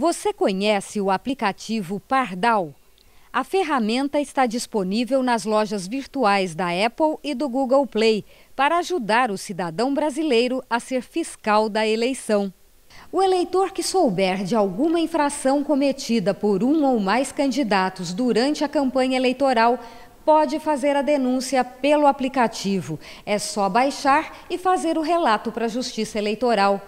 Você conhece o aplicativo Pardal? A ferramenta está disponível nas lojas virtuais da Apple e do Google Play para ajudar o cidadão brasileiro a ser fiscal da eleição. O eleitor que souber de alguma infração cometida por um ou mais candidatos durante a campanha eleitoral pode fazer a denúncia pelo aplicativo. É só baixar e fazer o relato para a Justiça Eleitoral.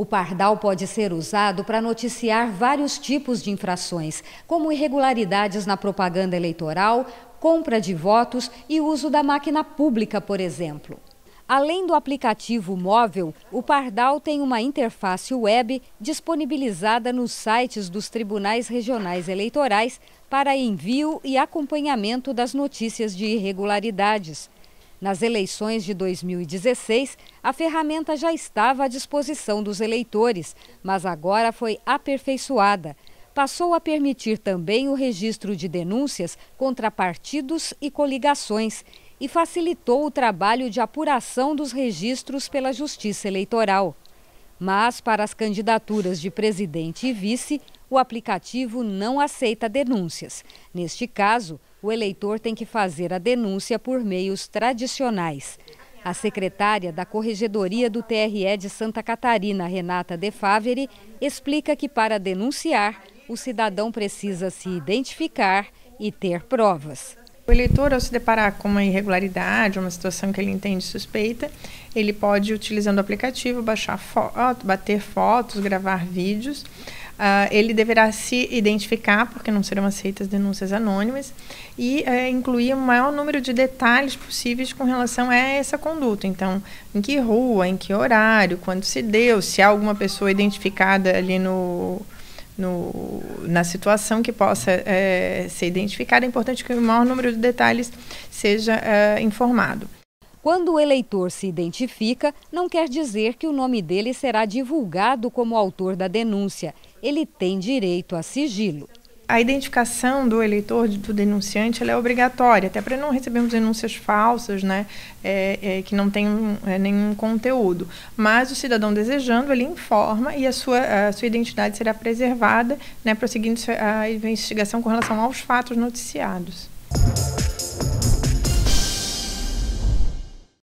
O pardal pode ser usado para noticiar vários tipos de infrações, como irregularidades na propaganda eleitoral, compra de votos e uso da máquina pública, por exemplo. Além do aplicativo móvel, o Pardal tem uma interface web disponibilizada nos sites dos tribunais regionais eleitorais para envio e acompanhamento das notícias de irregularidades. Nas eleições de 2016, a ferramenta já estava à disposição dos eleitores, mas agora foi aperfeiçoada. Passou a permitir também o registro de denúncias contra partidos e coligações e facilitou o trabalho de apuração dos registros pela Justiça Eleitoral. Mas, para as candidaturas de presidente e vice, o aplicativo não aceita denúncias. Neste caso, o eleitor tem que fazer a denúncia por meios tradicionais. A secretária da Corregedoria do TRE de Santa Catarina, Renata De Faveri, explica que para denunciar, o cidadão precisa se identificar e ter provas. O eleitor, ao se deparar com uma irregularidade, uma situação que ele entende suspeita, ele pode, utilizando o aplicativo, baixar foto, bater fotos, gravar vídeos Uh, ele deverá se identificar, porque não serão aceitas denúncias anônimas, e uh, incluir o maior número de detalhes possíveis com relação a essa conduta. Então, em que rua, em que horário, quando se deu, se há alguma pessoa identificada ali no, no, na situação que possa é, ser identificada, é importante que o maior número de detalhes seja é, informado. Quando o eleitor se identifica, não quer dizer que o nome dele será divulgado como autor da denúncia ele tem direito a sigilo. A identificação do eleitor, do denunciante, é obrigatória, até para não recebermos denúncias falsas, né, é, é, que não tenham é, nenhum conteúdo. Mas o cidadão desejando, ele informa e a sua, a sua identidade será preservada, né, prosseguindo a investigação com relação aos fatos noticiados.